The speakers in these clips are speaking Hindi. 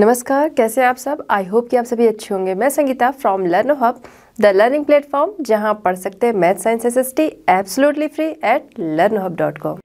नमस्कार कैसे हैं आप सब आई होप कि आप सभी अच्छे होंगे मैं Sangeeta from Learn Hub the learning platform जहां पढ़ सकते हैं math science S S T absolutely free at Learn Hub dot com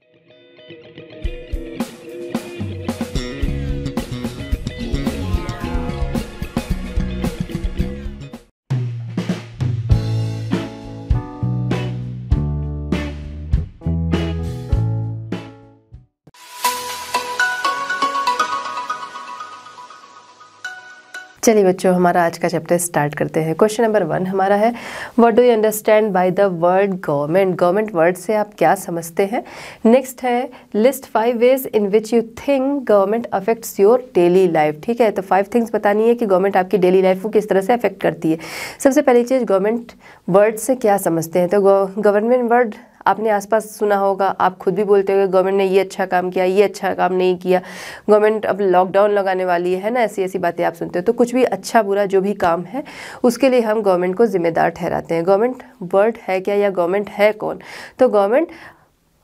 चलिए बच्चों हमारा आज का चैप्टर स्टार्ट करते हैं क्वेश्चन नंबर वन हमारा है what do you understand by the word government government word से आप क्या समझते हैं नेक्स्ट है list five ways in which you think government affects your daily life ठीक है तो फाइव थिंग्स बतानी है कि गवर्नमेंट आपकी डेली लाइफ को किस तरह से अफेक्ट करती है सबसे पहली चीज़ गवर्नमेंट वर्ड से क्या समझते हैं तो गवर्नमेंट वर्ड आपने आसपास सुना होगा आप खुद भी बोलते होंगे गवर्नमेंट ने ये अच्छा काम किया ये अच्छा काम नहीं किया गवर्नमेंट अब लॉकडाउन लगाने वाली है ना ऐसी ऐसी बातें आप सुनते हो तो कुछ भी अच्छा बुरा जो भी काम है उसके लिए हम गवर्नमेंट को ज़िम्मेदार ठहराते हैं गवर्नमेंट वर्ड है क्या या गवर्नमेंट है कौन तो गवर्नमेंट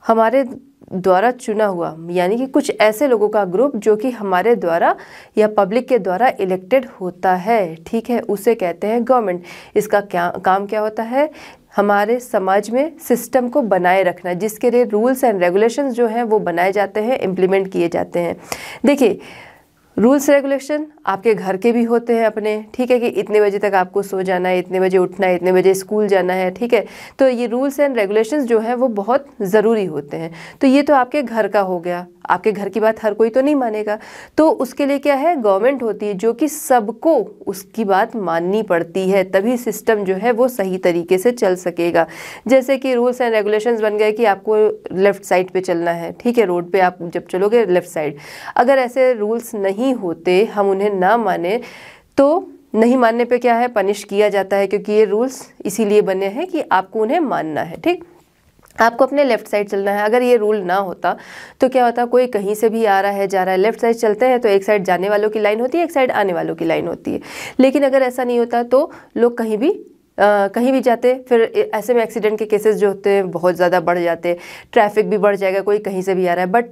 हमारे द्वारा चुना हुआ यानी कि कुछ ऐसे लोगों का ग्रुप जो कि हमारे द्वारा या पब्लिक के द्वारा इलेक्टेड होता है ठीक है उसे कहते हैं गवर्नमेंट इसका क्या काम क्या होता है हमारे समाज में सिस्टम को बनाए रखना जिसके लिए रूल्स एंड रेगुलेशंस जो हैं वो बनाए जाते हैं इम्प्लीमेंट किए जाते हैं देखिए रूल्स रेगुलेशन आपके घर के भी होते हैं अपने ठीक है कि इतने बजे तक आपको सो जाना है इतने बजे उठना है इतने बजे स्कूल जाना है ठीक है तो ये रूल्स एंड रेगुलेशंस जो हैं वो बहुत ज़रूरी होते हैं तो ये तो आपके घर का हो गया आपके घर की बात हर कोई तो नहीं मानेगा तो उसके लिए क्या है गवर्नमेंट होती है जो कि सबको उसकी बात माननी पड़ती है तभी सिस्टम जो है वो सही तरीके से चल सकेगा जैसे कि रूल्स एंड रेगुलेशंस बन गए कि आपको लेफ़्ट साइड पे चलना है ठीक है रोड पे आप जब चलोगे लेफ़्ट साइड अगर ऐसे रूल्स नहीं नहीं होते हम उन्हें ना माने तो नहीं मानने पे क्या है पनिश किया जाता है क्योंकि ये रूल्स इसीलिए बने हैं कि आपको उन्हें मानना है ठीक आपको अपने लेफ्ट साइड चलना है अगर ये रूल ना होता तो क्या होता कोई कहीं से भी आ रहा है जा रहा है लेफ्ट साइड चलते हैं तो एक साइड जाने वालों की लाइन होती है एक साइड आने वालों की लाइन होती है लेकिन अगर ऐसा नहीं होता तो लोग कहीं भी आ, कहीं भी जाते फिर ऐसे में एक्सीडेंट के केसेस जो होते हैं बहुत ज़्यादा बढ़ जाते ट्रैफिक भी बढ़ जाएगा कोई कहीं से भी आ रहा है बट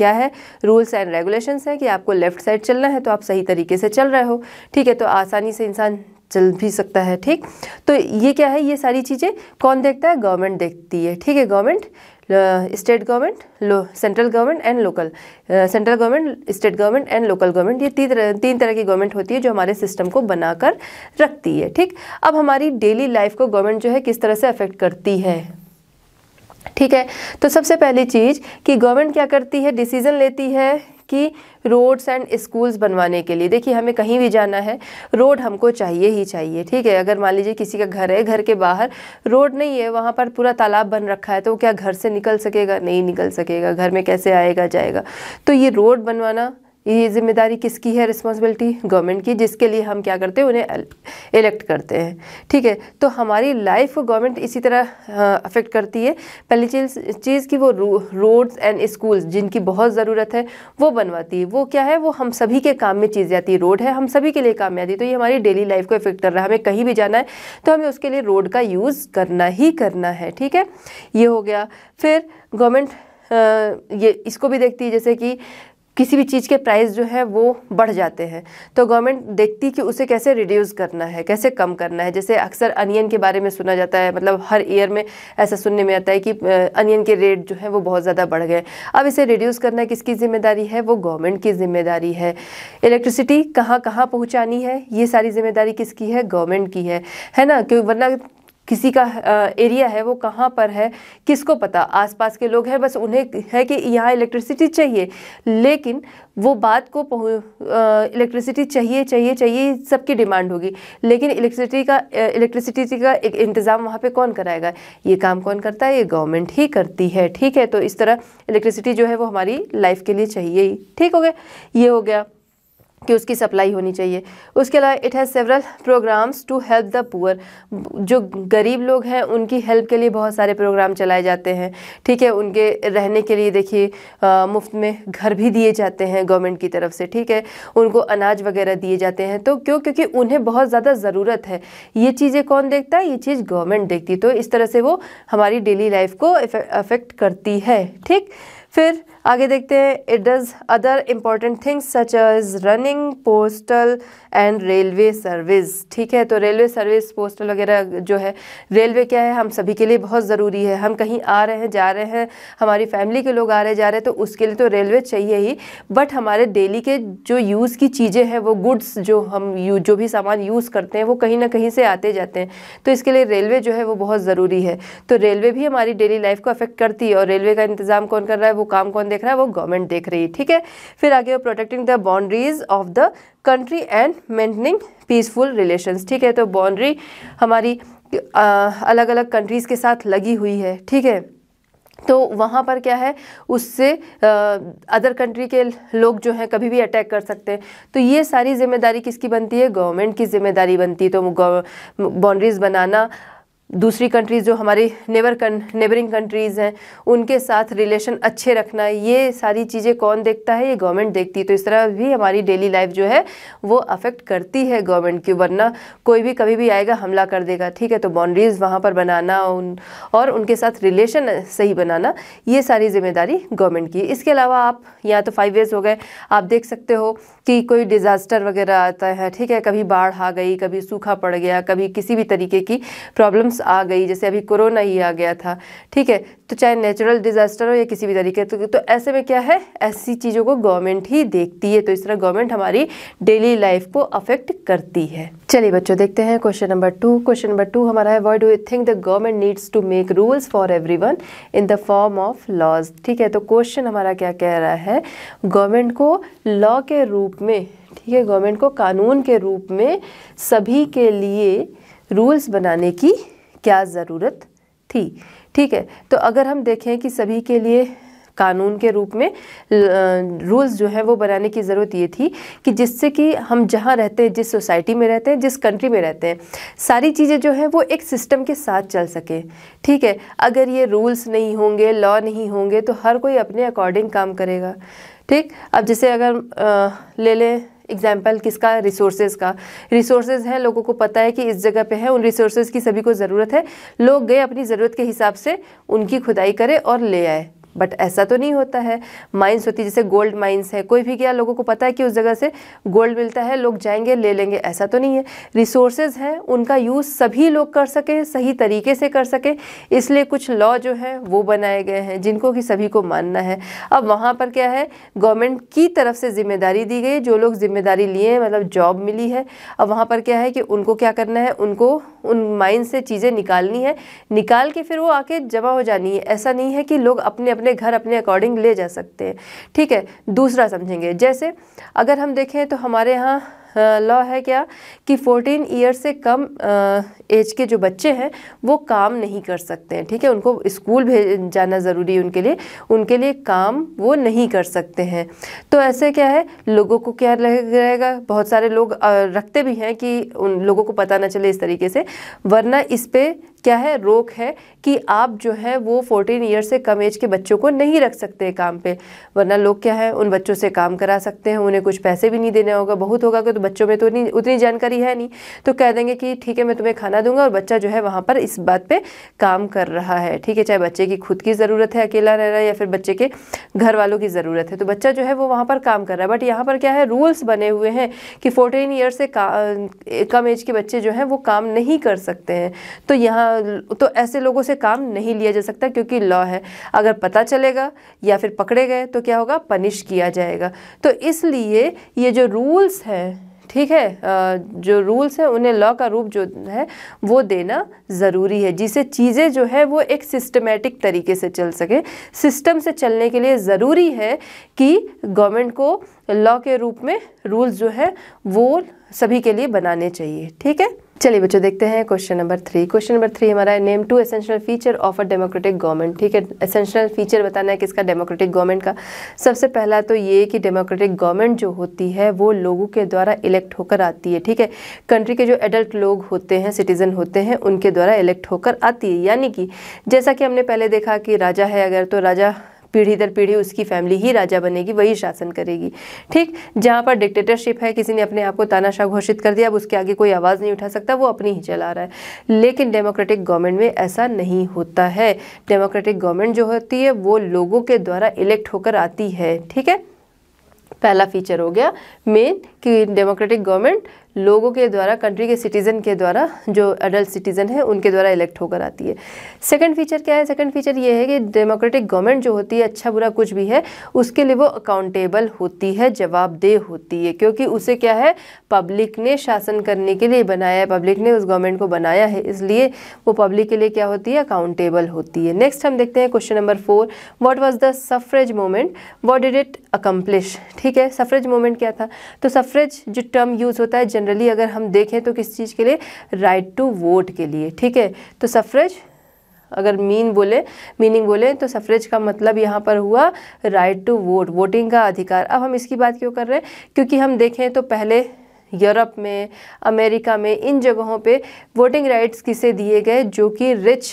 क्या है रूल्स एंड रेगुलेशंस हैं कि आपको लेफ़्ट साइड चलना है तो आप सही तरीके से चल रहे हो ठीक है तो आसानी से इंसान चल भी सकता है ठीक तो ये क्या है ये सारी चीज़ें कौन देखता है गवर्नमेंट देखती है ठीक है गवर्नमेंट स्टेट गवर्नमेंट लो central government and local central government state government and local government ये तीन तीन तरह की गवर्नमेंट होती है जो हमारे सिस्टम को बनाकर रखती है ठीक अब हमारी डेली लाइफ को गवर्नमेंट जो है किस तरह से अफेक्ट करती है ठीक है तो सबसे पहली चीज़ कि गवर्नमेंट क्या करती है डिसीज़न लेती है कि रोड्स एंड स्कूल्स बनवाने के लिए देखिए हमें कहीं भी जाना है रोड हमको चाहिए ही चाहिए ठीक है अगर मान लीजिए किसी का घर है घर के बाहर रोड नहीं है वहाँ पर पूरा तालाब बन रखा है तो वो क्या घर से निकल सकेगा नहीं निकल सकेगा घर में कैसे आएगा जाएगा तो ये रोड बनवाना ये जिम्मेदारी किसकी है रिस्पॉन्सिबिलिटी गवर्नमेंट की जिसके लिए हम क्या करते हैं उन्हें इलेक्ट करते हैं ठीक है तो हमारी लाइफ को गवर्नमेंट इसी तरह अफेक्ट करती है पहली चीज़ चीज़ की वो रोड्स एंड स्कूल्स जिनकी बहुत ज़रूरत है वो बनवाती है वो क्या है वो हम सभी के काम में चीज़ आती है रोड है हम सभी के लिए काम में आती है तो ये हमारी डेली लाइफ को इफेक्ट कर रहा है हमें कहीं भी जाना है तो हमें उसके लिए रोड का यूज़ करना ही करना है ठीक है ये हो गया फिर गवर्नमेंट ये इसको भी देखती है जैसे कि किसी भी चीज़ के प्राइस जो है वो बढ़ जाते हैं तो गवर्नमेंट देखती कि उसे कैसे रिड्यूस करना है कैसे कम करना है जैसे अक्सर अनियन के बारे में सुना जाता है मतलब हर ईयर में ऐसा सुनने में आता है कि अनियन के रेट जो है वो बहुत ज़्यादा बढ़ गए अब इसे रिड्यूस करना किसकी ज़िम्मेदारी है वो गवर्नमेंट की जिम्मेदारी है इलेक्ट्रिसिटी कहाँ कहाँ पहुँचानी है ये सारी जिम्मेदारी किसकी है गवर्नमेंट की है है ना क्यों वरना किसी का एरिया है वो कहाँ पर है किसको पता आसपास के लोग हैं बस उन्हें है कि यहाँ इलेक्ट्रिसिटी चाहिए लेकिन वो बात को इलेक्ट्रिसिटी चाहिए चाहिए चाहिए सबकी डिमांड होगी लेकिन इलेक्ट्रिसिटी का इलेक्ट्रिसिटी का एक इंतज़ाम वहाँ पे कौन कराएगा ये काम कौन करता है ये गवर्नमेंट ही करती है ठीक है तो इस तरह इलेक्ट्रिसिटी जो है वो हमारी लाइफ के लिए चाहिए ही ठीक हो गया ये हो गया कि उसकी सप्लाई होनी चाहिए उसके अलावा it has several programs to help the poor जो गरीब लोग हैं उनकी हेल्प के लिए बहुत सारे प्रोग्राम चलाए जाते हैं ठीक है उनके रहने के लिए देखिए मुफ्त में घर भी दिए जाते हैं गवर्नमेंट की तरफ से ठीक है उनको अनाज वगैरह दिए जाते हैं तो क्यों क्योंकि उन्हें बहुत ज़्यादा ज़रूरत है ये चीज़ें कौन देखता है ये चीज़ गवर्नमेंट देखती तो इस तरह से वो हमारी डेली लाइफ को अफेक्ट करती है ठीक फिर आगे देखते हैं it does other important things such as running postal and railway service ठीक है तो रेलवे सर्विस पोस्टल वगैरह जो है रेलवे क्या है हम सभी के लिए बहुत ज़रूरी है हम कहीं आ रहे हैं जा रहे हैं हमारी फैमिली के लोग आ रहे जा रहे हैं तो उसके लिए तो रेलवे चाहिए ही बट हमारे डेली के जो यूज़ की चीज़ें हैं वो गुड्स जो हम यूज जो भी सामान यूज़ करते हैं वो कहीं ना कहीं से आते जाते हैं तो इसके लिए रेलवे जो है वो बहुत ज़रूरी है तो रेलवे भी हमारी डेली लाइफ को अफेक्ट करती है और रेलवे का इंतज़ाम कौन कर रहा है वो काम कौन देख रहा है वो गवर्नमेंट देख रही है ठीक है फिर आगे वो protecting the boundaries of the country and maintaining peaceful relations ठीक है तो बाउंड्री हमारी आ, अलग अलग कंट्रीज़ के साथ लगी हुई है ठीक है तो वहाँ पर क्या है उससे अदर कंट्री के लोग जो हैं कभी भी अटैक कर सकते हैं तो ये सारी जिम्मेदारी किसकी बनती है गवर्नमेंट की जिम्मेदारी बनती है तो बाउंड्रीज़ बनाना दूसरी कंट्रीज़ जो हमारी नेबर कन नेबरिंग कंट्रीज़ हैं उनके साथ रिलेशन अच्छे रखना ये सारी चीज़ें कौन देखता है ये गवर्नमेंट देखती है तो इस तरह भी हमारी डेली लाइफ जो है वो अफेक्ट करती है गवर्नमेंट की वरना कोई भी कभी भी आएगा हमला कर देगा ठीक है तो बाउंड्रीज़ वहाँ पर बनाना उन और उनके साथ रिलेशन सही बनाना ये सारी जिम्मेदारी गवर्नमेंट की इसके अलावा आप यहाँ तो फाइव ईयर्स हो गए आप देख सकते हो कि कोई डिज़ास्टर वगैरह आता है ठीक है कभी बाढ़ आ गई कभी सूखा पड़ गया कभी किसी भी तरीके की प्रॉब्लम्स आ गई जैसे अभी कोरोना ही आ गया था ठीक है तो चाहे नेचुरल डिज़ास्टर हो या किसी भी तरीके तो, तो ऐसे में क्या है ऐसी चीज़ों को गवर्नमेंट ही देखती है तो इस तरह गवर्नमेंट हमारी डेली लाइफ को अफेक्ट करती है चलिए बच्चों देखते हैं question number two question number two हमारा है word do you think the government needs to make rules for everyone in the form of laws ठीक है तो क्वेश्चन हमारा क्या कह रहा है गवर्नमेंट को लॉ के रूप में ठीक है गवर्नमेंट को कानून के रूप में सभी के लिए रूल्स बनाने की क्या ज़रूरत थी ठीक है तो अगर हम देखें कि सभी के लिए कानून के रूप में रूल्स जो हैं वो बनाने की ज़रूरत ये थी कि जिससे कि हम जहाँ रहते हैं जिस सोसाइटी में रहते हैं जिस कंट्री में रहते हैं सारी चीज़ें जो हैं वो एक सिस्टम के साथ चल सके ठीक है अगर ये रूल्स नहीं होंगे लॉ नहीं होंगे तो हर कोई अपने अकॉर्डिंग काम करेगा ठीक अब जैसे अगर आ, ले लें एग्जाम्पल किसका रिसोर्सेज का रिसोर्सेज हैं लोगों को पता है कि इस जगह पे है उन रिसोर्सेज की सभी को ज़रूरत है लोग गए अपनी ज़रूरत के हिसाब से उनकी खुदाई करें और ले आए बट ऐसा तो नहीं होता है माइंस होती जैसे गोल्ड माइंस है कोई भी गया लोगों को पता है कि उस जगह से गोल्ड मिलता है लोग जाएंगे ले लेंगे ऐसा तो नहीं है रिसोर्सेज हैं उनका यूज़ सभी लोग कर सकें सही तरीके से कर सकें इसलिए कुछ लॉ जो है वो बनाए गए हैं जिनको कि सभी को मानना है अब वहाँ पर क्या है गवर्नमेंट की तरफ से जिम्मेदारी दी गई जो लोग जिम्मेदारी लिए मतलब जॉब मिली है अब वहाँ पर क्या है कि उनको क्या करना है उनको उन माइंड से चीज़ें निकालनी है निकाल के फिर वो आके जमा हो जानी है ऐसा नहीं है कि लोग अपने अपने घर अपने अकॉर्डिंग ले जा सकते हैं ठीक है दूसरा समझेंगे जैसे अगर हम देखें तो हमारे यहाँ लॉ है क्या कि 14 ईयर से कम एज के जो बच्चे हैं वो काम नहीं कर सकते हैं ठीक है उनको स्कूल भेज जाना ज़रूरी है उनके लिए उनके लिए काम वो नहीं कर सकते हैं तो ऐसे क्या है लोगों को क्या रहेगा बहुत सारे लोग रखते भी हैं कि उन लोगों को पता ना चले इस तरीके से वरना इस पर क्या है रोक है कि आप जो है वो फोर्टीन ईयर से कम एज के बच्चों को नहीं रख सकते काम पे वरना लोग क्या है उन बच्चों से काम करा सकते हैं उन्हें कुछ पैसे भी नहीं देने होगा बहुत होगा कि तो बच्चों में तो नहीं उतनी जानकारी है नहीं तो कह देंगे कि ठीक है मैं तुम्हें खाना सहारा दूंगा और बच्चा जो है वहाँ पर इस बात पर काम कर रहा है ठीक है चाहे बच्चे की खुद की ज़रूरत है अकेला रह रहा है या फिर बच्चे के घर वालों की ज़रूरत है तो बच्चा जो है वो वहाँ पर काम कर रहा है बट यहाँ पर क्या है रूल्स बने हुए हैं कि फोर्टीन ईयर से कम एज के बच्चे जो हैं वो काम नहीं कर सकते हैं तो यहाँ तो ऐसे लोगों से काम नहीं लिया जा सकता क्योंकि लॉ है अगर पता चलेगा या फिर पकड़े गए तो क्या होगा पनिश किया जाएगा तो इसलिए ये जो रूल्स हैं ठीक है जो रूल्स हैं उन्हें लॉ का रूप जो है वो देना ज़रूरी है जिसे चीज़ें जो है वो एक सिस्टमेटिक तरीके से चल सके सिस्टम से चलने के लिए ज़रूरी है कि गवर्नमेंट को लॉ के रूप में रूल्स जो है वो सभी के लिए बनाने चाहिए ठीक है चलिए बच्चों देखते हैं question number three question number three हमारा है name two essential feature of a democratic government ठीक है एसेंशियल फीचर बताना है किसका डेमोक्रेटिक गवर्नमेंट का सबसे पहला तो ये कि डेमोक्रेटिक गवर्नमेंट जो होती है वो लोगों के द्वारा इलेक्ट होकर आती है ठीक है कंट्री के जो एडल्ट लोग होते हैं सिटीजन होते हैं उनके द्वारा इलेक्ट होकर आती है यानी कि जैसा कि हमने पहले देखा कि राजा है अगर तो राजा पीढ़ी दर पीढ़ी उसकी फैमिली ही राजा बनेगी वही शासन करेगी ठीक जहाँ पर डिक्टेटरशिप है किसी ने अपने आप को तानाशाह घोषित कर दिया अब उसके आगे कोई आवाज़ नहीं उठा सकता वो अपनी ही चला रहा है लेकिन डेमोक्रेटिक गवर्नमेंट में ऐसा नहीं होता है डेमोक्रेटिक गवर्नमेंट जो होती है वो लोगों के द्वारा इलेक्ट होकर आती है ठीक है पहला फीचर हो गया मेन कि डेमोक्रेटिक गवर्नमेंट लोगों के द्वारा कंट्री के सिटीज़न के द्वारा जो एडल्ट सिटीज़न है उनके द्वारा इलेक्ट होकर आती है सेकंड फीचर क्या है सेकंड फीचर ये है कि डेमोक्रेटिक गवर्नमेंट जो होती है अच्छा बुरा कुछ भी है उसके लिए वो अकाउंटेबल होती है जवाबदेह होती है क्योंकि उसे क्या है पब्लिक ने शासन करने के लिए बनाया है पब्लिक ने उस गवर्नमेंट को बनाया है इसलिए वो पब्लिक के लिए क्या होती है अकाउंटेबल होती है नेक्स्ट हम देखते हैं question number four what was the suffrage moment what did it accomplish ठीक है सफरेज मोमेंट क्या था तो सफरेज जो टर्म यूज़ होता है जनरली अगर हम देखें तो किस चीज़ के लिए राइट टू वोट के लिए ठीक है तो सफरेज अगर मीन बोले मीनिंग बोले तो सफरेज का मतलब यहाँ पर हुआ राइट टू वोट वोटिंग का अधिकार अब हम इसकी बात क्यों कर रहे हैं क्योंकि हम देखें तो पहले यूरोप में अमेरिका में इन जगहों पे वोटिंग राइट्स किसे दिए गए जो कि रिच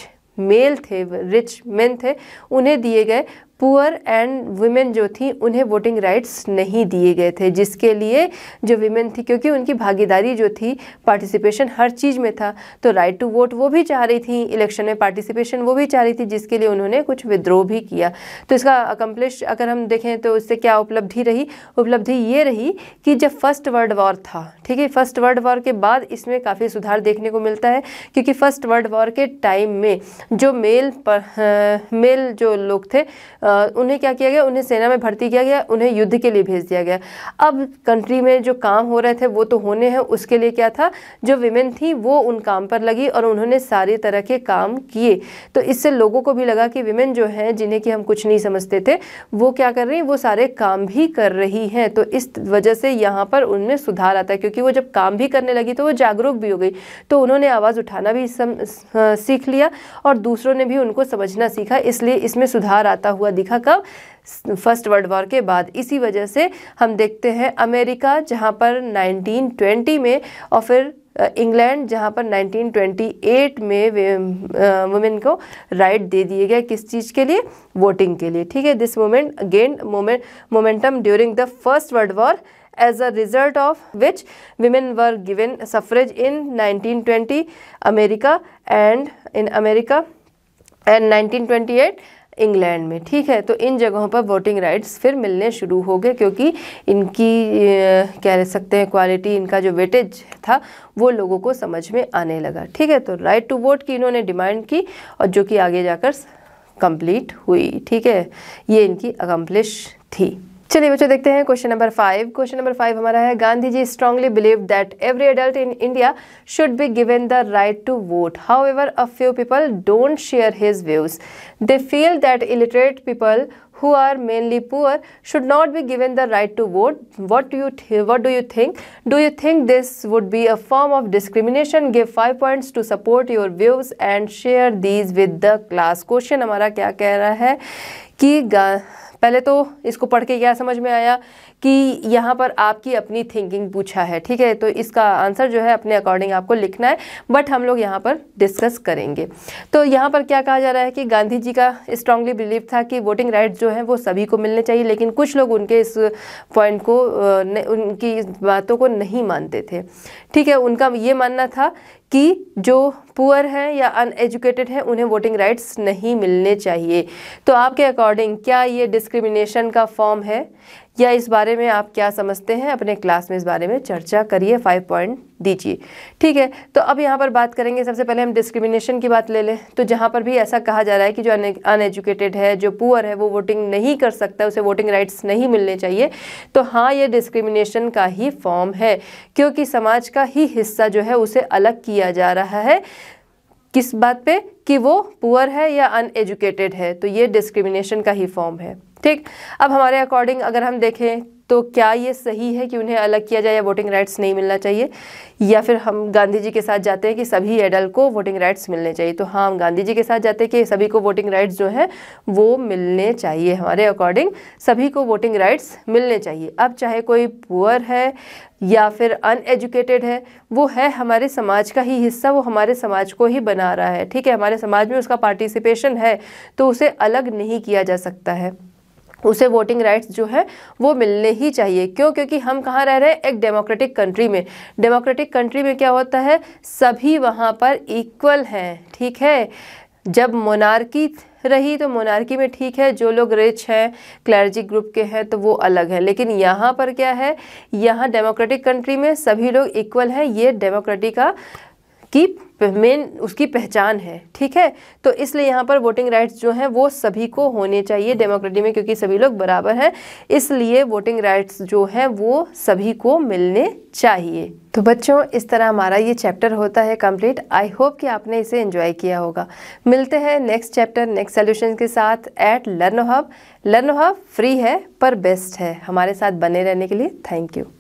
मेल थे रिच मेन थे उन्हें दिए गए पुअर एंड वुमेन जो थी उन्हें वोटिंग राइट्स नहीं दिए गए थे जिसके लिए जो वुमेन थी क्योंकि उनकी भागीदारी जो थी पार्टिसिपेशन हर चीज़ में था तो राइट टू वोट वो भी चाह रही थी इलेक्शन में पार्टिसिपेशन वो भी चाह रही थी जिसके लिए उन्होंने कुछ विद्रोह भी किया तो इसका अकम्पलिश अगर हम देखें तो इससे क्या उपलब्धि रही उपलब्धि ये रही कि जब फर्स्ट वर्ल्ड वॉर था ठीक है फर्स्ट वर्ल्ड वॉर के बाद इसमें काफ़ी सुधार देखने को मिलता है क्योंकि फर्स्ट वर्ल्ड वॉर के टाइम में जो मेल पर, आ, मेल जो लोग थे उन्हें क्या किया गया उन्हें सेना में भर्ती किया गया उन्हें युद्ध के लिए भेज दिया गया अब कंट्री में जो काम हो रहे थे वो तो होने हैं उसके लिए क्या था जो विमेन थी वो उन काम पर लगी और उन्होंने सारे तरह के काम किए तो इससे लोगों को भी लगा कि विमेन जो हैं जिन्हें कि हम कुछ नहीं समझते थे वो क्या कर रही वो सारे काम भी कर रही हैं तो इस वजह से यहाँ पर उनमें सुधार आता है क्योंकि वो जब काम भी करने लगी तो वो जागरूक भी हो गई तो उन्होंने आवाज़ उठाना भी सम, सीख लिया और दूसरों ने भी उनको समझना सीखा इसलिए इसमें सुधार आता हुआ दिखा कब फर्स्ट वर्ल्ड वॉर के बाद इसी वजह से हम देखते हैं अमेरिका जहाँ पर 1920 में और फिर इंग्लैंड जहाँ पर 1928 में वुमेन को राइट दे दिए गए किस चीज़ के लिए वोटिंग के लिए ठीक है this moment again moment momentum during the first world war as a result of which women were given suffrage in 1920 America and in America and 1928 England में ठीक है तो इन जगहों पर वोटिंग राइट्स फिर मिलने शुरू हो गए क्योंकि इनकी कह सकते हैं क्वालिटी इनका जो वेटेज था वो लोगों को समझ में आने लगा ठीक है तो राइट टू वोट की इन्होंने डिमांड की और जो कि आगे जाकर कंप्लीट हुई ठीक है ये इनकी अकम्पलिश थी चलिए बच्चों देखते हैं question number five question number five हमारा है Gandhi ji strongly believe that every adult in India should be given the right to vote however a few people don't share his views they feel that illiterate people who are mainly poor should not be given the right to vote what you what do you think do you think this would be a form of discrimination give five points to support your views and share these with the class question हमारा क्या कह रहा है कि पहले तो इसको पढ़ के क्या समझ में आया कि यहाँ पर आपकी अपनी थिंकिंग पूछा है ठीक है तो इसका आंसर जो है अपने अकॉर्डिंग आपको लिखना है बट हम लोग यहाँ पर डिस्कस करेंगे तो यहाँ पर क्या कहा जा रहा है कि गांधी जी का स्ट्रांगली बिलीव था कि वोटिंग राइट्स जो हैं वो सभी को मिलने चाहिए लेकिन कुछ लोग उनके इस पॉइंट को उनकी इस बातों को नहीं मानते थे ठीक है उनका ये मानना था कि जो पुअर हैं या अनएजुकेटेड हैं उन्हें वोटिंग राइट्स नहीं मिलने चाहिए तो आपके अकॉर्डिंग क्या ये डिस्क्रिमिनेशन का फॉर्म है या इस बारे में आप क्या समझते हैं अपने क्लास में इस बारे में चर्चा करिए फाइव पॉइंट दीजिए ठीक है तो अब यहाँ पर बात करेंगे सबसे पहले हम डिस्क्रिमिनेशन की बात ले लें तो जहाँ पर भी ऐसा कहा जा रहा है कि जो अनएजुकेटेड है जो पुअर है वो वोटिंग नहीं कर सकता उसे वोटिंग राइट्स नहीं मिलने चाहिए तो हाँ ये डिस्क्रिमिनेशन का ही फॉर्म है क्योंकि समाज का ही हिस्सा जो है उसे अलग किया जा रहा है किस बात पे कि वो पुअर है या अनएजुकेटेड है तो ये डिस्क्रिमिनेशन का ही फॉर्म है ठीक अब हमारे अकॉर्डिंग अगर हम देखें तो क्या ये सही है कि उन्हें अलग किया जाए या वोटिंग राइट्स नहीं मिलना चाहिए या फिर हम गांधी जी के साथ जाते हैं कि सभी एडल्ट को वोटिंग राइट्स मिलने चाहिए तो हाँ हम गांधी जी के साथ जाते हैं कि सभी को वोटिंग राइट्स जो है वो मिलने चाहिए हमारे अकॉर्डिंग सभी को वोटिंग राइट्स मिलने चाहिए अब चाहे कोई पुअर है या फिर अनएजुकेटेड है वो है हमारे समाज का ही हिस्सा वो हमारे समाज को ही बना रहा है ठीक है हमारे समाज में उसका पार्टिसिपेशन है तो उसे अलग नहीं किया जा सकता है उसे वोटिंग राइट्स जो है वो मिलने ही चाहिए क्यों क्योंकि हम कहाँ रह रहे हैं एक डेमोक्रेटिक कंट्री में डेमोक्रेटिक कंट्री में क्या होता है सभी वहाँ पर इक्वल हैं ठीक है जब मोनार्की रही तो मोनार्की में ठीक है जो लोग रिच हैं क्लर्जी ग्रुप के हैं तो वो अलग है लेकिन यहाँ पर क्या है यहाँ डेमोक्रेटिक कंट्री में सभी लोग इक्वल हैं ये डेमोक्रेटिक का की मेन उसकी पहचान है ठीक है तो इसलिए यहाँ पर वोटिंग राइट्स जो हैं वो सभी को होने चाहिए डेमोक्रेटी में क्योंकि सभी लोग बराबर हैं इसलिए वोटिंग राइट्स जो हैं वो सभी को मिलने चाहिए तो बच्चों इस तरह हमारा ये चैप्टर होता है कंप्लीट आई होप कि आपने इसे एंजॉय किया होगा मिलते हैं नेक्स्ट चैप्टर नेक्स्ट सोल्यूशन के साथ at Learn Hub Learn Hub free है पर बेस्ट है हमारे साथ बने रहने के लिए थैंक यू